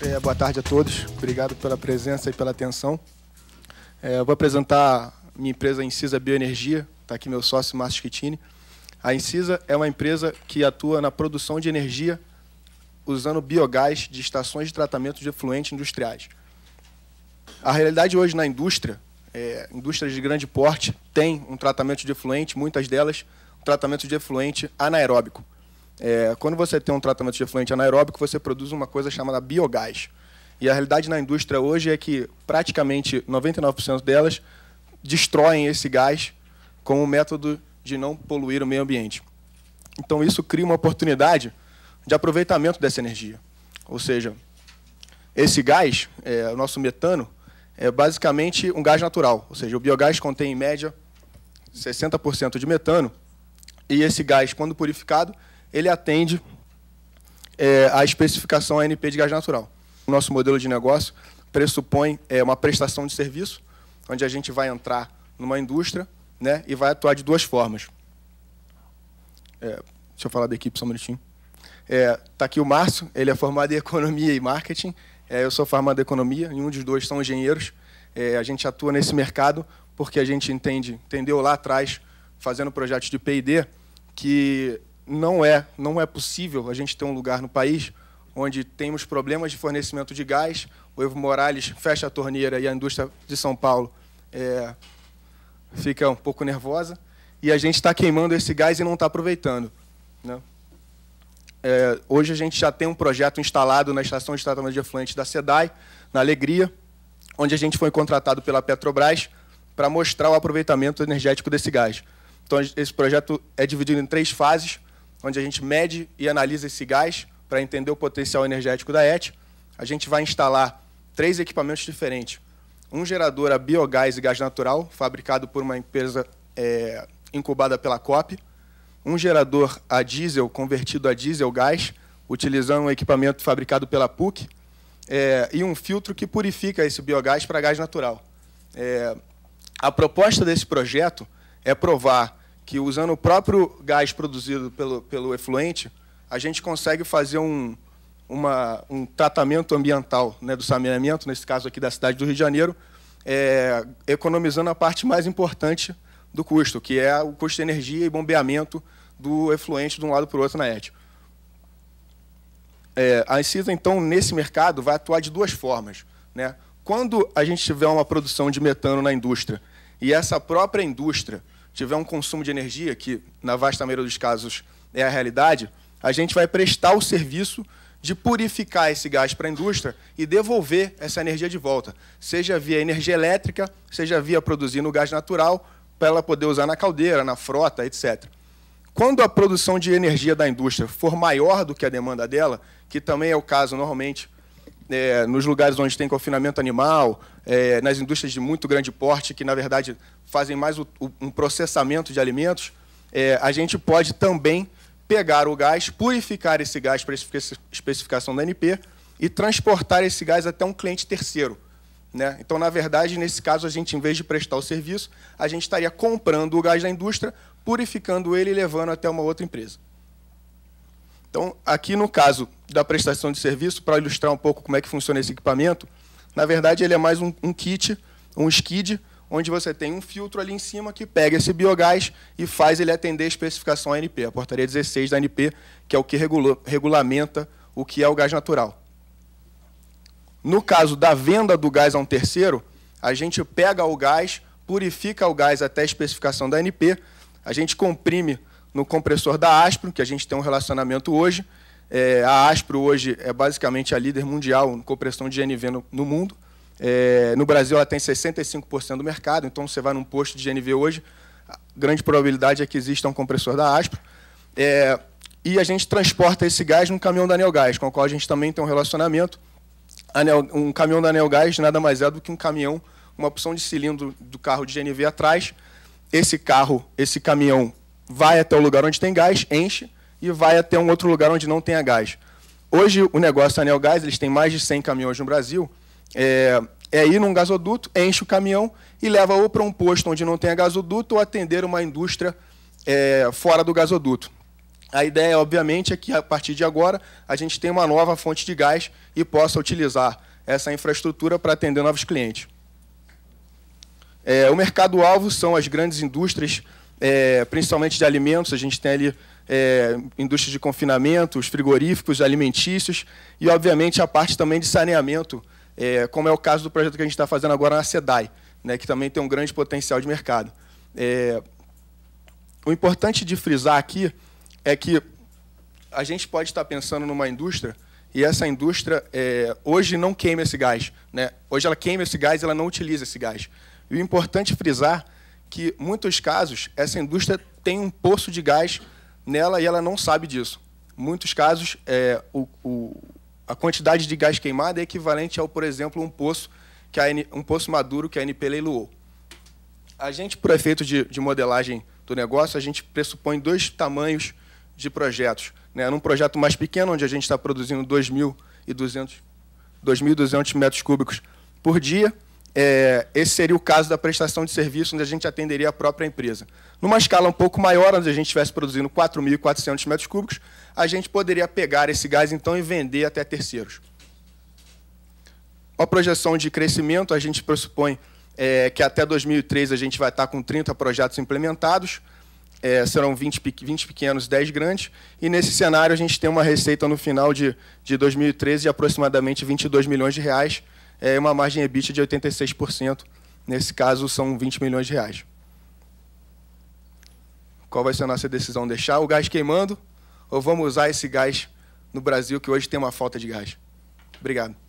É, boa tarde a todos. Obrigado pela presença e pela atenção. É, vou apresentar minha empresa Incisa Bioenergia. Está aqui meu sócio, Márcio Schittini. A Incisa é uma empresa que atua na produção de energia usando biogás de estações de tratamento de efluentes industriais. A realidade hoje na indústria, é, indústrias de grande porte, tem um tratamento de efluente, muitas delas, um tratamento de efluente anaeróbico. É, quando você tem um tratamento de efluente anaeróbico, você produz uma coisa chamada biogás. E a realidade na indústria hoje é que praticamente 99% delas destroem esse gás como método de não poluir o meio ambiente. Então isso cria uma oportunidade de aproveitamento dessa energia. Ou seja, esse gás, é, o nosso metano, é basicamente um gás natural. Ou seja, o biogás contém em média 60% de metano. E esse gás, quando purificado, ele atende é, especificação ANP de gás natural. O nosso modelo de negócio pressupõe é, uma prestação de serviço, onde a gente vai entrar numa indústria né, e vai atuar de duas formas. É, deixa eu falar da equipe só um minutinho. Está é, aqui o Márcio, ele é formado em Economia e Marketing, é, eu sou formado em Economia, e um dos dois são engenheiros. É, a gente atua nesse mercado porque a gente entende, entendeu lá atrás, fazendo projetos de P&D, que não é, não é possível a gente ter um lugar no país onde temos problemas de fornecimento de gás. O Evo Morales fecha a torneira e a indústria de São Paulo é, fica um pouco nervosa. E a gente está queimando esse gás e não está aproveitando. Né? É, hoje a gente já tem um projeto instalado na estação de tratamento de efluentes da SEDAI, na Alegria, onde a gente foi contratado pela Petrobras para mostrar o aproveitamento energético desse gás. Então, esse projeto é dividido em três fases onde a gente mede e analisa esse gás para entender o potencial energético da ET. A gente vai instalar três equipamentos diferentes. Um gerador a biogás e gás natural, fabricado por uma empresa é, incubada pela COP. Um gerador a diesel, convertido a diesel gás, utilizando um equipamento fabricado pela PUC. É, e um filtro que purifica esse biogás para gás natural. É, a proposta desse projeto é provar que usando o próprio gás produzido pelo, pelo efluente, a gente consegue fazer um, uma, um tratamento ambiental né, do saneamento, nesse caso aqui da cidade do Rio de Janeiro, é, economizando a parte mais importante do custo, que é o custo de energia e bombeamento do efluente de um lado para o outro na ET. É, a Incisa, então, nesse mercado, vai atuar de duas formas. Né? Quando a gente tiver uma produção de metano na indústria e essa própria indústria tiver um consumo de energia, que na vasta maioria dos casos é a realidade, a gente vai prestar o serviço de purificar esse gás para a indústria e devolver essa energia de volta, seja via energia elétrica, seja via produzindo gás natural para ela poder usar na caldeira, na frota, etc. Quando a produção de energia da indústria for maior do que a demanda dela, que também é o caso normalmente é, nos lugares onde tem confinamento animal, é, nas indústrias de muito grande porte, que na verdade fazem mais o, o, um processamento de alimentos, é, a gente pode também pegar o gás, purificar esse gás para especificação da NP e transportar esse gás até um cliente terceiro. Né? Então, na verdade, nesse caso, a gente, em vez de prestar o serviço, a gente estaria comprando o gás da indústria, purificando ele e levando até uma outra empresa. Então, aqui no caso da prestação de serviço, para ilustrar um pouco como é que funciona esse equipamento, na verdade ele é mais um, um kit, um skid, onde você tem um filtro ali em cima que pega esse biogás e faz ele atender a especificação ANP, a portaria 16 da ANP, que é o que regulamenta o que é o gás natural. No caso da venda do gás a um terceiro, a gente pega o gás, purifica o gás até a especificação da ANP, a gente comprime no compressor da Aspro, que a gente tem um relacionamento hoje. É, a Aspro hoje é basicamente a líder mundial em compressão de GNV no, no mundo. É, no Brasil, ela tem 65% do mercado, então você vai num posto de GNV hoje, a grande probabilidade é que exista um compressor da Aspro. É, e a gente transporta esse gás num caminhão da Anelgás, com o qual a gente também tem um relacionamento. um caminhão da Anelgás nada mais é do que um caminhão, uma opção de cilindro do carro de GNV atrás. Esse carro, esse caminhão vai até o lugar onde tem gás, enche e vai até um outro lugar onde não tenha gás. Hoje, o negócio Anel Gás, eles têm mais de 100 caminhões no Brasil, é, é ir num gasoduto, enche o caminhão e leva ou para um posto onde não tenha gasoduto ou atender uma indústria é, fora do gasoduto. A ideia, obviamente, é que a partir de agora a gente tenha uma nova fonte de gás e possa utilizar essa infraestrutura para atender novos clientes. É, o mercado-alvo são as grandes indústrias é, principalmente de alimentos, a gente tem ali é, indústria de confinamento, os frigoríficos alimentícios e, obviamente, a parte também de saneamento, é, como é o caso do projeto que a gente está fazendo agora na SEDAI, né, que também tem um grande potencial de mercado. É, o importante de frisar aqui é que a gente pode estar tá pensando numa indústria e essa indústria é, hoje não queima esse gás. Né? Hoje ela queima esse gás, ela não utiliza esse gás. E o importante frisar que muitos casos essa indústria tem um poço de gás nela e ela não sabe disso. Muitos casos é, o, o, a quantidade de gás queimado é equivalente ao, por exemplo, um poço que a, um poço maduro que a NP leiloou. A gente, por efeito de, de modelagem do negócio, a gente pressupõe dois tamanhos de projetos. Né? Num projeto mais pequeno, onde a gente está produzindo 2.200 2.200 metros cúbicos por dia, é, esse seria o caso da prestação de serviço, onde a gente atenderia a própria empresa. Numa escala um pouco maior, onde a gente estivesse produzindo 4.400 metros cúbicos, a gente poderia pegar esse gás então e vender até terceiros. Uma projeção de crescimento, a gente pressupõe é, que até 2003 a gente vai estar com 30 projetos implementados, é, serão 20, 20 pequenos e 10 grandes, e nesse cenário a gente tem uma receita no final de, de 2013 de aproximadamente 22 milhões de reais, é, uma margem EBITDA de 86%. Nesse caso, são 20 milhões de reais. Qual vai ser a nossa decisão? Deixar o gás queimando ou vamos usar esse gás no Brasil, que hoje tem uma falta de gás? Obrigado.